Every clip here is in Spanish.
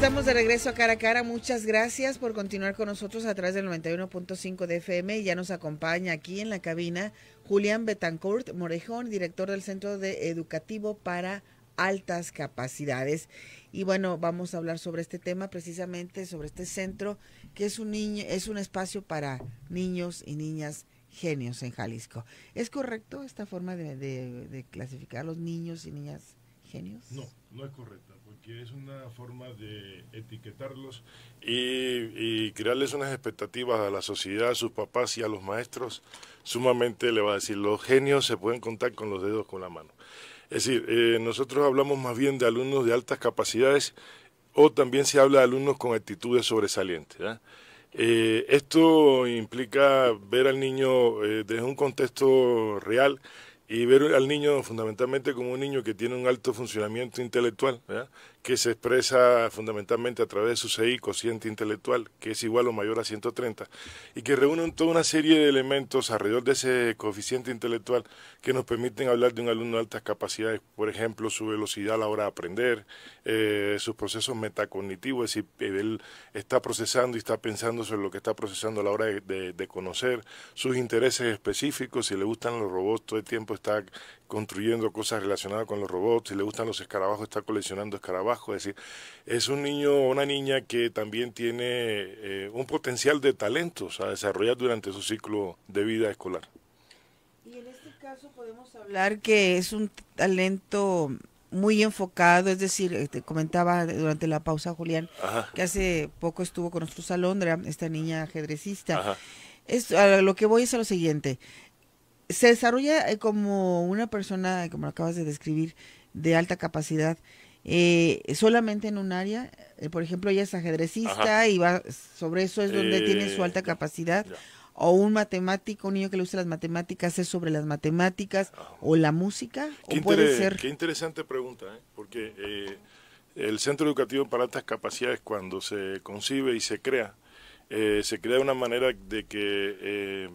estamos de regreso a cara a cara. Muchas gracias por continuar con nosotros a través del 91.5 de FM. Ya nos acompaña aquí en la cabina Julián Betancourt Morejón, director del Centro Educativo para Altas Capacidades. Y bueno, vamos a hablar sobre este tema precisamente, sobre este centro que es un niño, es un espacio para niños y niñas genios en Jalisco. ¿Es correcto esta forma de, de, de clasificar los niños y niñas? genios? No, no es correcta, porque es una forma de etiquetarlos y, crearles unas expectativas a la sociedad, a sus papás y a los maestros sumamente le va a decir, los genios se pueden contar con los dedos, con la mano. Es decir, eh, nosotros hablamos más bien de alumnos de altas capacidades o también se habla de alumnos con actitudes sobresalientes. ¿ah? Eh, esto implica ver al niño eh, desde un contexto real y ver al niño fundamentalmente como un niño que tiene un alto funcionamiento intelectual, que se expresa fundamentalmente a través de su CI, cociente intelectual, que es igual o mayor a 130, y que reúne toda una serie de elementos alrededor de ese coeficiente intelectual que nos permiten hablar de un alumno de altas capacidades, por ejemplo, su velocidad a la hora de aprender, eh, sus procesos metacognitivos, es decir, eh, él está procesando y está pensando sobre lo que está procesando a la hora de, conocer, sus intereses específicos, si le gustan los robots todo el tiempo está construyendo cosas relacionadas con los robots, si le gustan los escarabajos, está coleccionando escarabajos. Es decir, es un niño o una niña que también tiene eh, un potencial de talentos a desarrollar durante su ciclo de vida escolar. Y en este caso podemos hablar que es un talento muy enfocado, es decir, eh, te comentaba durante la pausa Julián, que hace poco estuvo con nosotros Alondra, esta niña ajedrecista. lo que voy es a lo siguiente, se desarrolla eh, como una persona, como lo acabas de describir, de alta capacidad, eh, solamente en un área. Eh, por ejemplo, ella es ajedrecista y va sobre eso es donde tiene su alta capacidad. O un matemático, un niño que le gusta las matemáticas es sobre las matemáticas o la música. Qué, o puede ser... qué interesante pregunta, porque el Centro Educativo para Altas Capacidades cuando se concibe y se crea, se crea de una manera de que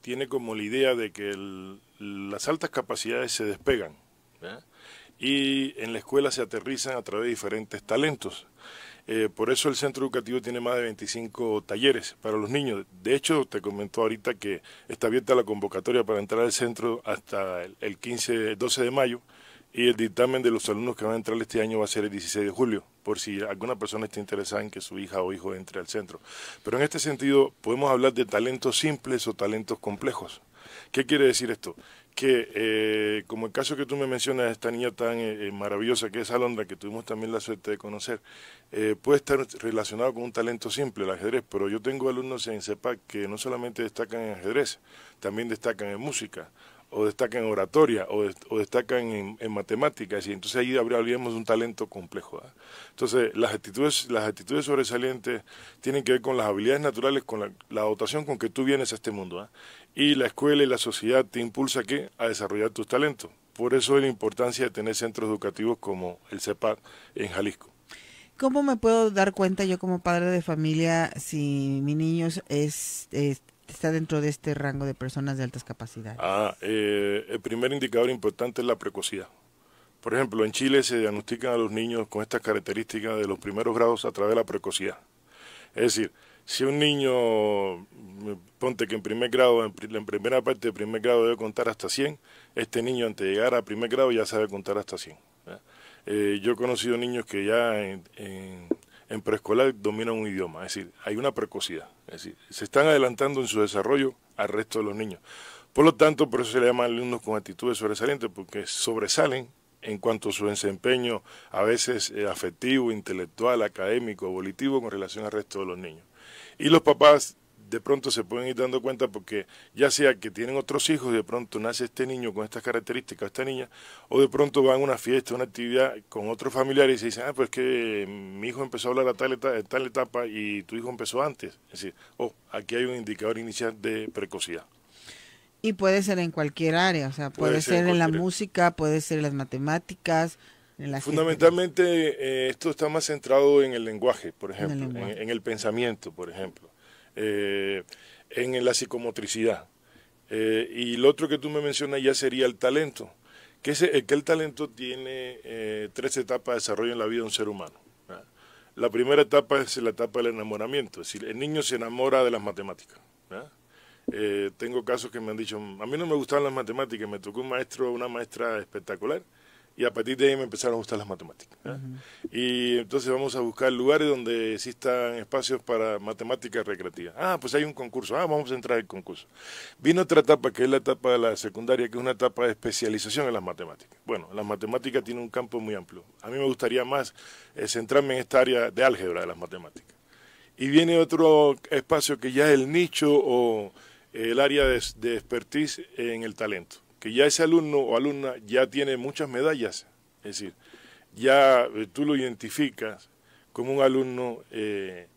tiene como la idea de que las altas capacidades se despegan y en la escuela se aterrizan a través de diferentes talentos. Eh, por eso el centro educativo tiene más de 25 talleres para los niños. De hecho, te comentó ahorita que está abierta la convocatoria para entrar al centro hasta el 15, 12 de mayo y el dictamen de los alumnos que van a entrar este año va a ser el 16 de julio, por si alguna persona está interesada en que su hija o hijo entre al centro. Pero en este sentido, podemos hablar de talentos simples o talentos complejos. ¿Qué quiere decir esto? Que, eh, como el caso que tú me mencionas, esta niña tan eh, eh, maravillosa que es Alondra, que tuvimos también la suerte de conocer, puede estar relacionado con un talento simple, el ajedrez, pero yo tengo alumnos en CEPAC que no solamente destacan en ajedrez, también destacan en música o destaca en oratoria, o, destacan en, matemáticas, y entonces ahí habríamos un talento complejo. ¿ah? Entonces, las actitudes, las actitudes sobresalientes tienen que ver con las habilidades naturales, con la, dotación con que tú vienes a este mundo. ¿ah? Y la escuela y la sociedad te impulsa ¿qué? a desarrollar tus talentos. Por eso es la importancia de tener centros educativos como el CEPAC en Jalisco. ¿Cómo me puedo dar cuenta yo como padre de familia si mi niño es, es está dentro de este rango de personas de altas capacidades? Ah, eh, el primer indicador importante es la precocidad. Por ejemplo, en Chile se diagnostican a los niños con estas características de los primeros grados a través de la precocidad. Es decir, si un niño, mm, ponte que en primer grado, en primera parte de primer grado debe contar hasta 100, este niño antes de llegar a primer grado ya sabe contar hasta 100. Eh, yo he conocido niños que ya en en preescolar dominan un idioma, es decir, hay una precocidad, es decir, se están adelantando en su desarrollo al resto de los niños. Por lo tanto, por eso se le llaman alumnos con actitudes sobresalientes, porque sobresalen en cuanto a su desempeño, a veces eh, afectivo, intelectual, académico, volitivo con relación al resto de los niños. Y los papás de pronto se pueden ir dando cuenta porque ya sea que tienen otros hijos, de pronto nace este niño con estas características, esta niña, o de pronto van a una fiesta, una actividad con otros familiares y se dicen, ah, pues que mm, mi hijo empezó a hablar a tal, etapa, tal etapa y tu hijo empezó antes. Es decir, oh, aquí hay un indicador inicial de precocidad. Y puede ser en cualquier área, o sea, puede, ser, en la música, puede ser en las matemáticas, Fundamentalmente eh, esto está más centrado en el lenguaje, por ejemplo, en el, pensamiento, por ejemplo. Eh, en la psicomotricidad. Eh, y lo otro que tú me mencionas ya sería el talento, que, eh, el talento tiene tres etapas de desarrollo en la vida de un ser humano. La primera etapa es la etapa del enamoramiento, es decir, el niño se enamora de las matemáticas. tengo casos que me han dicho, a mí no me gustaban las matemáticas, me tocó un maestro, una maestra espectacular, y a partir de ahí me empezaron a gustar las matemáticas. Y entonces vamos a buscar lugares donde existan espacios para matemáticas recreativas. Ah, pues hay un concurso, ah, vamos a entrar el concurso. Vino otra etapa que es la etapa de la secundaria, que es una etapa de especialización en las matemáticas. Bueno, las matemáticas tienen un campo muy amplio. A mí me gustaría más eh, centrarme en esta área de álgebra de las matemáticas. Y viene otro espacio que ya es el nicho o eh, el área de expertise en el talento que ya ese alumno o alumna ya tiene muchas medallas, es decir, ya eh, tú lo identificas como un alumno 100%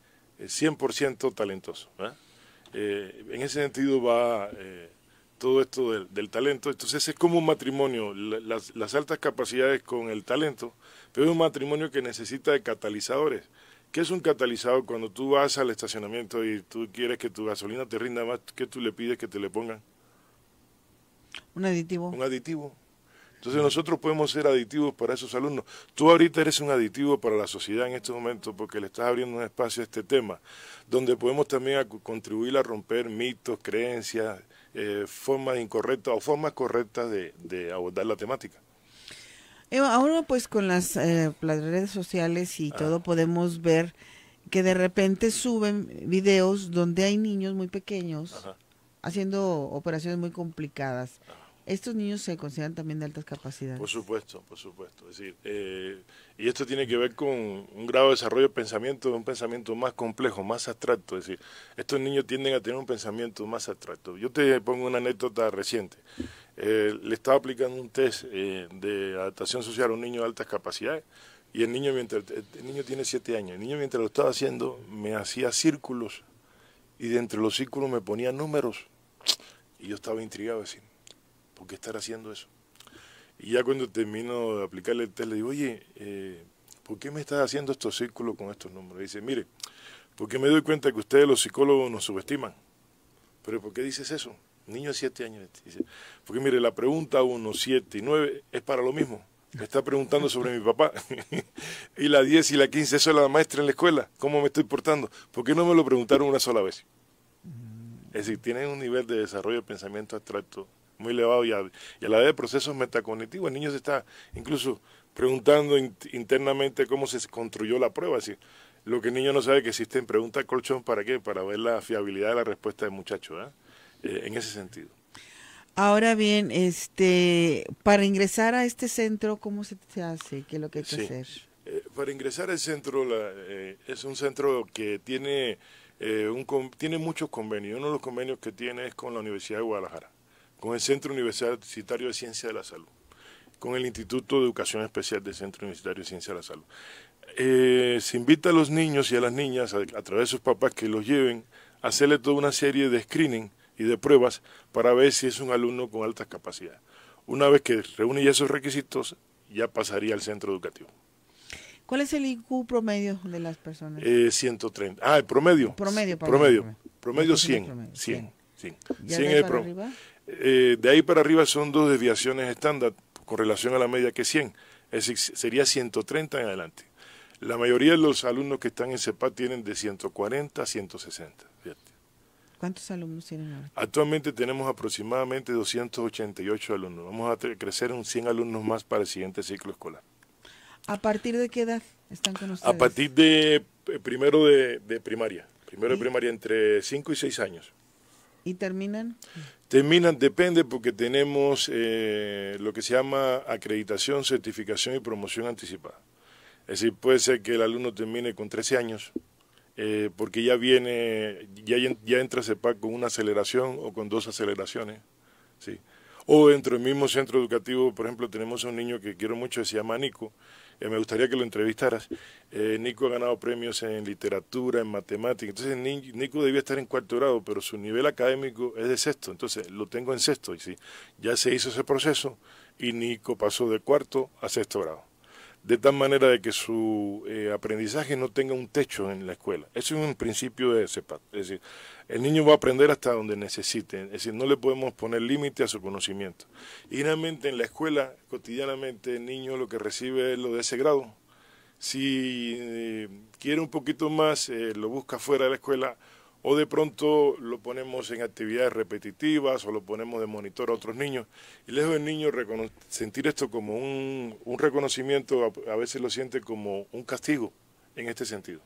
eh, talentoso. Eh, en ese sentido va todo esto del, talento. Entonces es como un matrimonio, las, las, altas capacidades con el talento, pero es un matrimonio que necesita de catalizadores. ¿Qué es un catalizador? Cuando tú vas al estacionamiento y tú quieres que tu gasolina te rinda más, ¿qué tú le pides que te le pongan? Un aditivo. Un aditivo. Entonces nosotros podemos ser aditivos para esos alumnos. Tú ahorita eres un aditivo para la sociedad en este momento porque le estás abriendo un espacio a este tema, donde podemos también contribuir a romper mitos, creencias, eh, formas incorrectas o formas correctas de, abordar la temática. Eh, ahora pues con las, eh, redes sociales y ah. todo podemos ver que de repente suben videos donde hay niños muy pequeños haciendo operaciones muy complicadas. ¿Estos niños se consideran también de altas capacidades? Por supuesto, por supuesto. Es decir, eh, y esto tiene que ver con un grado de desarrollo de pensamiento, un pensamiento más complejo, más abstracto. Es decir, estos niños tienden a tener un pensamiento más abstracto. Yo te pongo una anécdota reciente. Eh, le estaba aplicando un test eh, de adaptación social a un niño de altas capacidades y el niño, mientras, el niño tiene siete años. El niño mientras lo estaba haciendo me hacía círculos y de entre los círculos me ponía números y yo estaba intrigado, decir, ¿por qué estar haciendo eso? Y ya cuando termino de aplicarle el test, le digo, oye, eh, ¿por qué me estás haciendo estos círculos con estos números? dice, mire, porque me doy cuenta que ustedes los psicólogos nos subestiman. Pero ¿por qué dices eso? Niño de 7 años. Este", dice, porque mire, la pregunta 1, 7 y 9 es para lo mismo. Me está preguntando sobre mi papá. y la 10 y la 15, eso es la maestra en la escuela. ¿Cómo me estoy portando? ¿Por qué no me lo preguntaron una sola vez? Es decir, tienen un nivel de desarrollo de pensamiento abstracto muy elevado y a, la vez de procesos metacognitivos. El niño se está incluso preguntando internamente cómo se construyó la prueba. Es lo que el niño no sabe que existen pregunta colchón para qué, para ver la fiabilidad de la respuesta del muchacho, eh, en ese sentido. Ahora bien, este, para ingresar a este centro, ¿cómo se hace? ¿Qué es lo que hay que hacer? Eh, para ingresar al centro, eh, es un centro que tiene eh, tiene muchos convenios. Uno de los convenios que tiene es con la Universidad de Guadalajara, con el Centro Universitario de Ciencia de la Salud, con el Instituto de Educación Especial del Centro Universitario de Ciencia de la Salud. Eh, se invita a los niños y a las niñas, a, a través de sus papás, que los lleven a hacerle toda una serie de screening y de pruebas para ver si es un alumno con altas capacidades. Una vez que reúne ya esos requisitos, ya pasaría al centro educativo. ¿Cuál es el IQ promedio de las personas? 130. Eh, ah, el promedio. Promedio, promedio. Promedio, promedio 100, 100. 100. de, ahí para arriba? Eh, de ahí para arriba son dos desviaciones estándar con relación a la media que es 100. Es sería 130 en adelante. La mayoría de los alumnos que están en CEPA tienen de 140 a 160. ¿Cuántos alumnos tienen ahora? Actualmente tenemos aproximadamente 288 alumnos. Vamos a crecer un 100 alumnos más para el siguiente ciclo escolar. ¿A partir de qué edad están con ustedes? A partir de eh, primero de, primaria. Primero de primaria, entre 5 y 6 años. ¿Y terminan? Terminan, depende, porque tenemos eh, lo que se llama acreditación, certificación y promoción anticipada. Es decir, puede ser que el alumno termine con 13 años, eh, porque ya viene, ya, ya entra a CEPAC con una aceleración o con dos aceleraciones. ¿sí? O dentro del mismo centro educativo, por ejemplo, tenemos a un niño que quiero mucho, se llama Nico. Eh, me gustaría que lo entrevistaras. Eh, Nico ha ganado premios en literatura, en matemática. Entonces Nico debía estar en cuarto grado, pero su nivel académico es de sexto. Entonces lo tengo en sexto. Y sí, ya se hizo ese proceso y Nico pasó de cuarto a sexto grado de tal manera de que su eh, aprendizaje no tenga un techo en la escuela. Eso es un principio de CEPAT. Es decir, el niño va a aprender hasta donde necesite. Es decir, no le podemos poner límite a su conocimiento. Y realmente en la escuela, cotidianamente, el niño lo que recibe es lo de ese grado. Si eh, quiere un poquito más, eh, lo busca fuera de la escuela o de pronto lo ponemos en actividades repetitivas o lo ponemos de monitor a otros niños. Y lejos del niño sentir esto como un, reconocimiento, a, veces lo siente como un castigo en este sentido.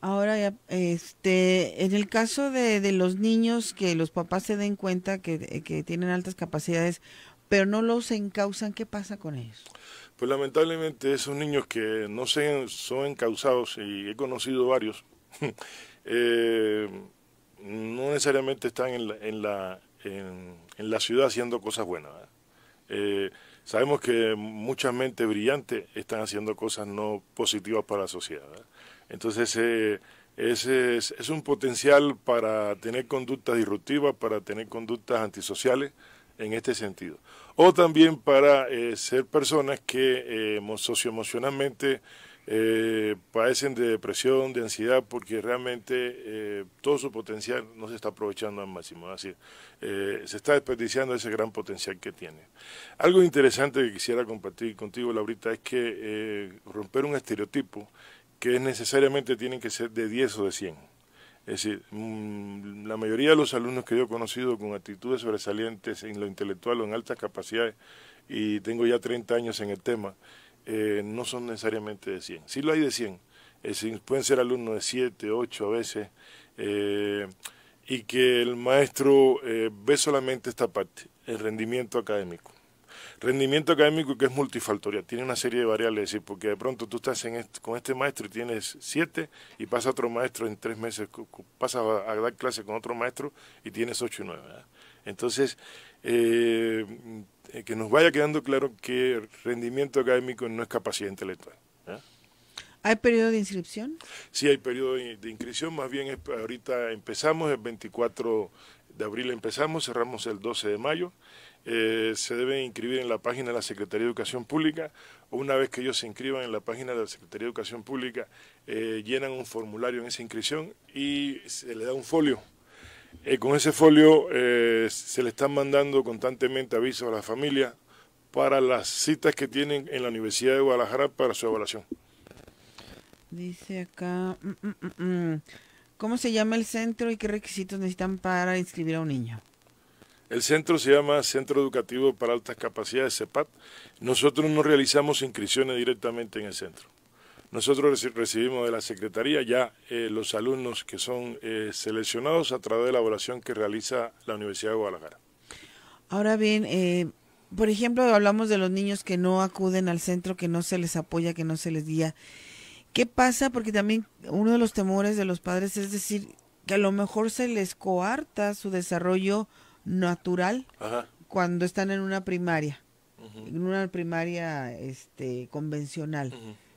Ahora, este, en el caso de, los niños que los papás se den cuenta que, tienen altas capacidades, pero no los encausan, ¿qué pasa con ellos? Pues lamentablemente esos niños que no se, son encausados, y he conocido varios, Eh, no necesariamente están en la, en la, en, la ciudad haciendo cosas buenas. Eh, sabemos que muchas mentes brillantes están haciendo cosas no positivas para la sociedad. Entonces, eh, es, un potencial para tener conductas disruptivas, para tener conductas antisociales en este sentido. O también para ser personas que socioemocionalmente eh, padecen de depresión, de ansiedad, porque realmente eh, todo su potencial no se está aprovechando al máximo. Así, eh, se está desperdiciando ese gran potencial que tiene. Algo interesante que quisiera compartir contigo, Laurita, es que romper un estereotipo que es necesariamente tienen que ser de 10 o de 100. Es decir, mm, la mayoría de los alumnos que yo he conocido con actitudes sobresalientes en lo intelectual o en altas capacidades, y tengo ya 30 años en el tema, eh, no son necesariamente de 100. si lo hay de 100, eh, pueden ser alumnos de 7, 8 a veces, eh, y que el maestro ve solamente esta parte, el rendimiento académico. Rendimiento académico que es multifactorial, tiene una serie de variables, es porque de pronto tú estás con este maestro y tienes 7 y pasa otro maestro en tres meses, pasa a, dar clase con otro maestro y tienes 8 y 9. Entonces, eh, que nos vaya quedando claro que el rendimiento académico no es capacidad intelectual. ¿Eh? ¿Hay periodo de inscripción? Sí, hay periodo de, inscripción, más bien ahorita empezamos, el 24 de abril empezamos, cerramos el 12 de mayo. Eh, se deben inscribir en la página de la Secretaría de Educación Pública. Una vez que ellos se inscriban en la página de la Secretaría de Educación Pública, llenan un formulario en esa inscripción y se le da un folio eh, con ese folio eh, se le están mandando constantemente avisos a la familia para las citas que tienen en la Universidad de Guadalajara para su evaluación. Dice acá, mm, mm, mm, ¿cómo se llama el centro y qué requisitos necesitan para inscribir a un niño? El centro se llama Centro Educativo para Altas Capacidades, CEPAT. Nosotros no realizamos inscripciones directamente en el centro. Nosotros recibimos de la Secretaría ya eh, los alumnos que son eh, seleccionados a través de la evaluación que realiza la Universidad de Guadalajara. Ahora bien, eh, por ejemplo, hablamos de los niños que no acuden al centro, que no se les apoya, que no se les guía. ¿Qué pasa? Porque también uno de los temores de los padres es decir que a lo mejor se les coarta su desarrollo natural cuando están en una primaria, en una primaria este, convencional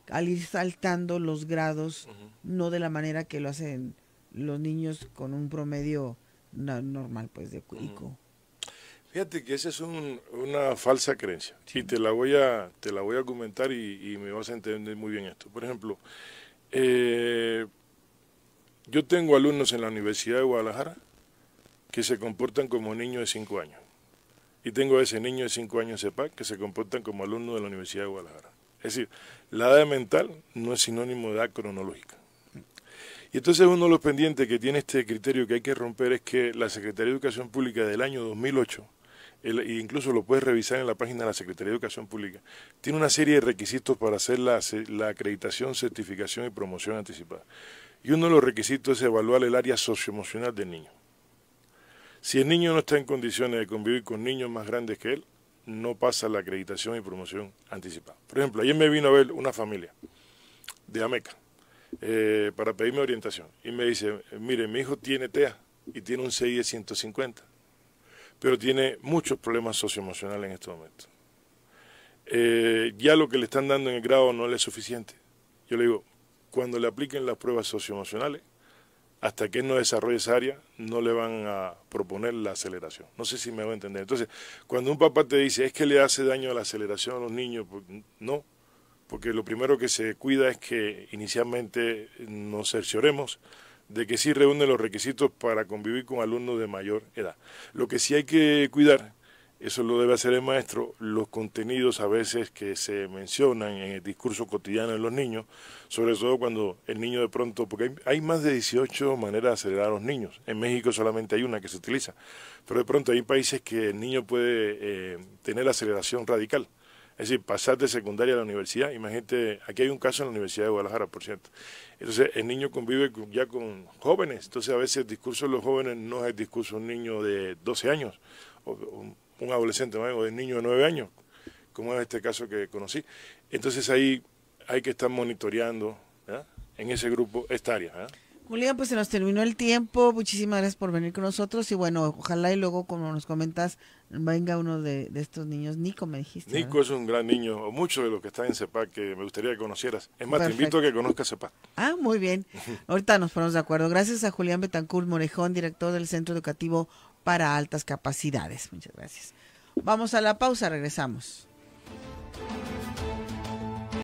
al ir saltando los grados, no de la manera que lo hacen los niños con un promedio normal, pues, de cuico. Fíjate que esa es una falsa creencia y te la voy a te la voy a argumentar y, me vas a entender muy bien esto. Por ejemplo, eh, yo tengo alumnos en la Universidad de Guadalajara que se comportan como niños de 5 años. Y tengo a ese niño de 5 años en que se comportan como alumnos de la Universidad de Guadalajara. Es decir, la edad mental no es sinónimo de edad cronológica. Y entonces uno de los pendientes que tiene este criterio que hay que romper es que la Secretaría de Educación Pública del año 2008, e incluso lo puedes revisar en la página de la Secretaría de Educación Pública, tiene una serie de requisitos para hacer la, la acreditación, certificación y promoción anticipada. Y uno de los requisitos es evaluar el área socioemocional del niño. Si el niño no está en condiciones de convivir con niños más grandes que él, no pasa la acreditación y promoción anticipada. Por ejemplo, ayer me vino a ver una familia de Ameca eh, para pedirme orientación y me dice, mire, mi hijo tiene TEA y tiene un CI de 150, pero tiene muchos problemas socioemocionales en este momento. Eh, ya lo que le están dando en el grado no le es suficiente. Yo le digo, cuando le apliquen las pruebas socioemocionales, hasta que él no desarrolle esa área, no le van a proponer la aceleración. No sé si me va a entender. Entonces, cuando un papá te dice, es que le hace daño a la aceleración a los niños, pues, no, porque lo primero que se cuida es que inicialmente nos cercioremos de que sí reúne los requisitos para convivir con alumnos de mayor edad. Lo que sí hay que cuidar eso lo debe hacer el maestro, los contenidos a veces que se mencionan en el discurso cotidiano de los niños, sobre todo cuando el niño de pronto, porque hay, más de 18 maneras de acelerar a los niños, en México solamente hay una que se utiliza, pero de pronto hay países que el niño puede eh, tener tener aceleración radical, es decir, pasar de secundaria a la universidad, imagínate, aquí hay un caso en la Universidad de Guadalajara, por cierto, entonces el niño convive ya con jóvenes, entonces a veces el discurso de los jóvenes no es el discurso de un niño de 12 años, un adolescente o de un niño de nueve años, como es este caso que conocí. Entonces ahí hay que estar monitoreando ¿eh? en ese grupo esta área. ¿eh? Julián, pues se nos terminó el tiempo. Muchísimas gracias por venir con nosotros. Y bueno, ojalá y luego, como nos comentas, venga uno de, estos niños. Nico, me dijiste. Nico es un gran niño, o muchos de los que están en CEPAC que me gustaría que conocieras. Es más, te invito a que conozcas CEPAC. Ah, muy bien. Ahorita nos ponemos de acuerdo. Gracias a Julián Betancourt Morejón, director del Centro Educativo para altas capacidades. Muchas gracias. Vamos a la pausa, regresamos.